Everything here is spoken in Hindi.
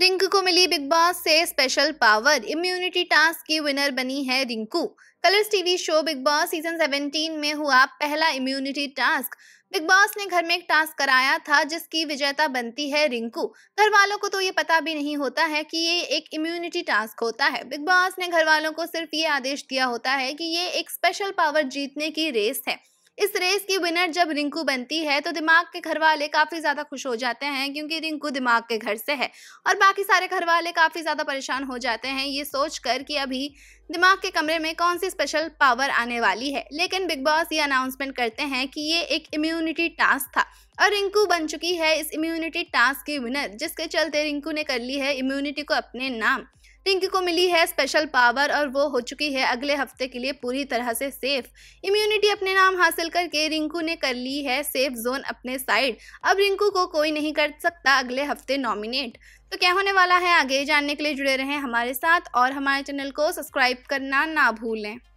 रिंकू को मिली बिग बॉस से स्पेशल पावर इम्यूनिटी टास्क की विनर बनी है Rinku Colors TV show Bigg Boss season 17 में हुआ पहला इम्यूनिटी टास्क बिग बॉस ने घर में एक टास्क कराया था जिसकी विजेता बनती है रिंकू घर वालों को तो ये पता भी नहीं होता है कि ये एक इम्यूनिटी टास्क होता है बिग बॉस ने घर वालों को सिर्फ ये आदेश दिया होता है कि ये एक स्पेशल पावर जीतने की रेस है इस रेस की विनर जब रिंकू बनती है तो दिमाग के घर वाले काफ़ी ज़्यादा खुश हो जाते हैं क्योंकि रिंकू दिमाग के घर से है और बाकी सारे घर वाले काफ़ी ज़्यादा परेशान हो जाते हैं ये सोच कर कि अभी दिमाग के कमरे में कौन सी स्पेशल पावर आने वाली है लेकिन बिग बॉस ये अनाउंसमेंट करते हैं कि ये एक इम्यूनिटी टास्क था और रिंकू बन चुकी है इस इम्यूनिटी टास्क की विनर जिसके चलते रिंकू ने कर ली है इम्यूनिटी को अपने नाम टिंकी को मिली है स्पेशल पावर और वो हो चुकी है अगले हफ्ते के लिए पूरी तरह से सेफ इम्यूनिटी अपने नाम हासिल करके रिंकू ने कर ली है सेफ जोन अपने साइड अब रिंकू को कोई नहीं कर सकता अगले हफ्ते नॉमिनेट तो क्या होने वाला है आगे जानने के लिए जुड़े रहें हमारे साथ और हमारे चैनल को सब्सक्राइब करना ना भूलें